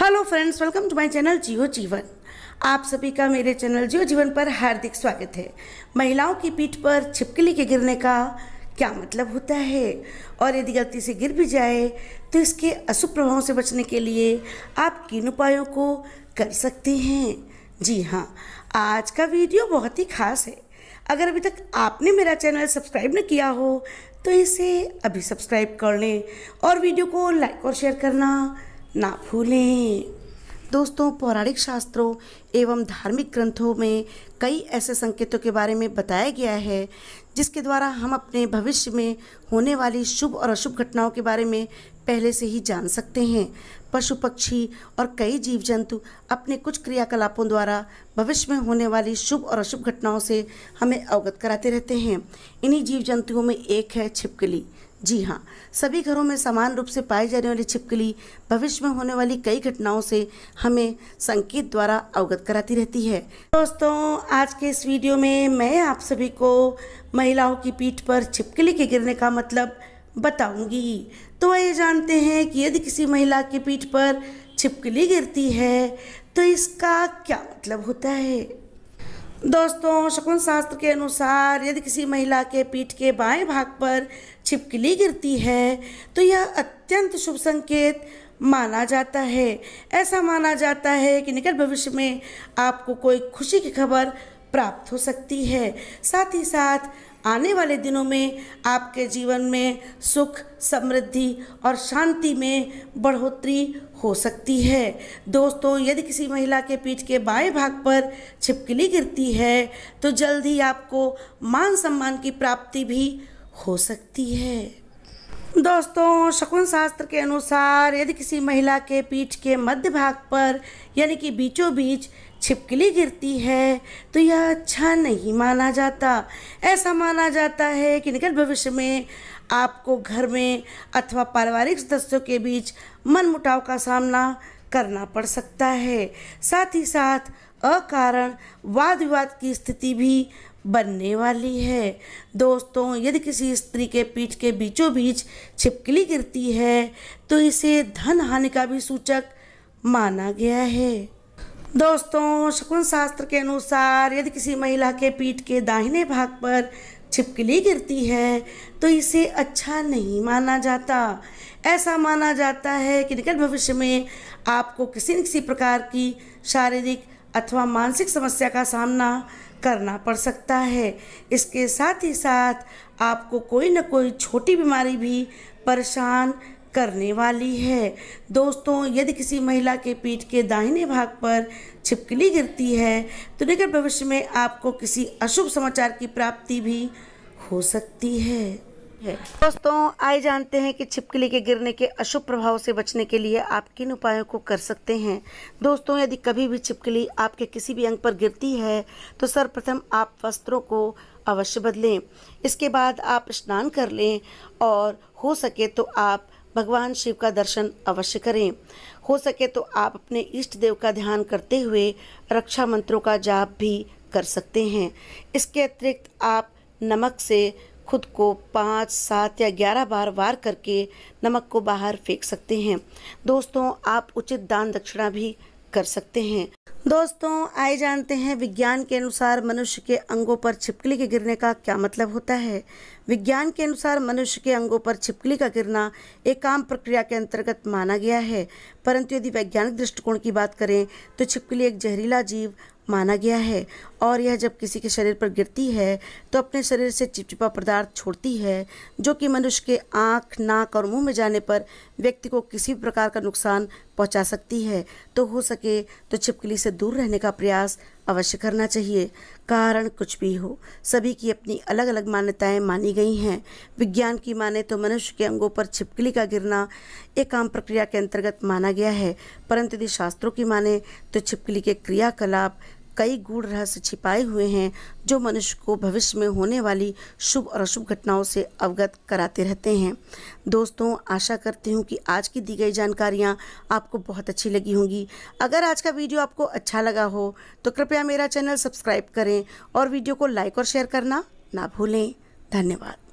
hello friends welcome to my channel Jiyo Jeevan आप सभी का मेरे चैनल जियो जीवन पर हार्दिक स्वागत है महिलाओं की पीठ पर छिपकली के गिरने का क्या मतलब होता है और यदि गलती से गिर भी जाए तो इसके अशुभ प्रभाव से बचने के लिए आप किन उपायों को कर सकते हैं जी हाँ आज का वीडियो बहुत ही खास है अगर अभी तक आपने मेरा चैनल सब्सक्राइब न किया हो तो इसे अभी सब्सक्राइब कर लें और वीडियो को लाइक और शेयर करना ना भूलें दोस्तों पौराणिक शास्त्रों एवं धार्मिक ग्रंथों में कई ऐसे संकेतों के बारे में बताया गया है जिसके द्वारा हम अपने भविष्य में होने वाली शुभ और अशुभ घटनाओं के बारे में पहले से ही जान सकते हैं पशु पक्षी और कई जीव जंतु अपने कुछ क्रियाकलापों द्वारा भविष्य में होने वाली शुभ और अशुभ घटनाओं से हमें अवगत कराते रहते हैं इन्हीं जीव जंतुओं में एक है छिपकली जी हाँ सभी घरों में समान रूप से पाई जाने वाली छिपकली भविष्य में होने वाली कई घटनाओं से हमें संकेत द्वारा अवगत कराती रहती है दोस्तों आज के इस वीडियो में मैं आप सभी को महिलाओं की पीठ पर छिपकली के गिरने का मतलब बताऊंगी तो ये जानते हैं कि यदि किसी महिला की पीठ पर छिपकली गिरती है तो इसका क्या मतलब होता है दोस्तों शकुन शास्त्र के अनुसार यदि किसी महिला के पीठ के बाएं भाग पर छिपकली गिरती है तो यह अत्यंत शुभ संकेत माना जाता है ऐसा माना जाता है कि निकट भविष्य में आपको कोई खुशी की खबर प्राप्त हो सकती है साथ ही साथ आने वाले दिनों में आपके जीवन में सुख समृद्धि और शांति में बढ़ोतरी हो सकती है दोस्तों यदि किसी महिला के पीठ के बाएं भाग पर छिपकली गिरती है तो जल्द ही आपको मान सम्मान की प्राप्ति भी हो सकती है दोस्तों शकुन शास्त्र के अनुसार यदि किसी महिला के पीठ के मध्य भाग पर यानी कि बीचों बीच छिपकली गिरती है तो यह अच्छा नहीं माना जाता ऐसा माना जाता है कि निकट भविष्य में आपको घर में अथवा पारिवारिक सदस्यों के बीच मनमुटाव का सामना करना पड़ सकता है साथ ही साथ अकारण वाद विवाद की स्थिति भी बनने वाली है दोस्तों यदि किसी स्त्री के पीठ के बीचों बीच छिपकली गिरती है तो इसे धन हानि का भी सूचक माना गया है दोस्तों शकुन शास्त्र के अनुसार यदि किसी महिला के पीठ के दाहिने भाग पर छिपकली गिरती है तो इसे अच्छा नहीं माना जाता ऐसा माना जाता है कि निकट भविष्य में आपको किसी न किसी प्रकार की शारीरिक अथवा मानसिक समस्या का सामना करना पड़ सकता है इसके साथ ही साथ आपको कोई ना कोई छोटी बीमारी भी परेशान करने वाली है दोस्तों यदि किसी महिला के पीठ के दाहिने भाग पर छिपकली गिरती है तो निकट भविष्य में आपको किसी अशुभ समाचार की प्राप्ति भी हो सकती है है दोस्तों आए जानते हैं कि छिपकली के गिरने के अशुभ प्रभाव से बचने के लिए आप किन उपायों को कर सकते हैं दोस्तों यदि कभी भी छिपकली आपके किसी भी अंग पर गिरती है तो सर्वप्रथम आप वस्त्रों को अवश्य बदलें इसके बाद आप स्नान कर लें और हो सके तो आप भगवान शिव का दर्शन अवश्य करें हो सके तो आप अपने इष्ट देव का ध्यान करते हुए रक्षा मंत्रों का जाप भी कर सकते हैं इसके अतिरिक्त आप नमक से खुद को पाँच सात या ग्यारह बार वार करके नमक को बाहर फेंक सकते हैं दोस्तों आप उचित दान दक्षिणा भी कर सकते हैं दोस्तों आए जानते हैं विज्ञान के अनुसार मनुष्य के अंगों पर छिपकली के गिरने का क्या मतलब होता है विज्ञान के अनुसार मनुष्य के अंगों पर छिपकली का गिरना एक आम प्रक्रिया के अंतर्गत माना गया है परंतु यदि वैज्ञानिक दृष्टिकोण की बात करें तो छिपकली एक जहरीला जीव माना गया है और यह जब किसी के शरीर पर गिरती है तो अपने शरीर से चिपचिपा पदार्थ छोड़ती है जो कि मनुष्य के आँख नाक और मुंह में जाने पर व्यक्ति को किसी भी प्रकार का नुकसान पहुंचा सकती है तो हो सके तो छिपकली से दूर रहने का प्रयास अवश्य करना चाहिए कारण कुछ भी हो सभी की अपनी अलग अलग मान्यताएं मानी गई हैं विज्ञान की माने तो मनुष्य के अंगों पर छिपकली का गिरना एक आम प्रक्रिया के अंतर्गत माना गया है परंतु यदि शास्त्रों की माने तो छिपकली के क्रियाकलाप कई गूढ़ रहस्य छिपाए हुए हैं जो मनुष्य को भविष्य में होने वाली शुभ और अशुभ घटनाओं से अवगत कराते रहते हैं दोस्तों आशा करती हूँ कि आज की दी गई जानकारियाँ आपको बहुत अच्छी लगी होंगी अगर आज का वीडियो आपको अच्छा लगा हो तो कृपया मेरा चैनल सब्सक्राइब करें और वीडियो को लाइक और शेयर करना ना भूलें धन्यवाद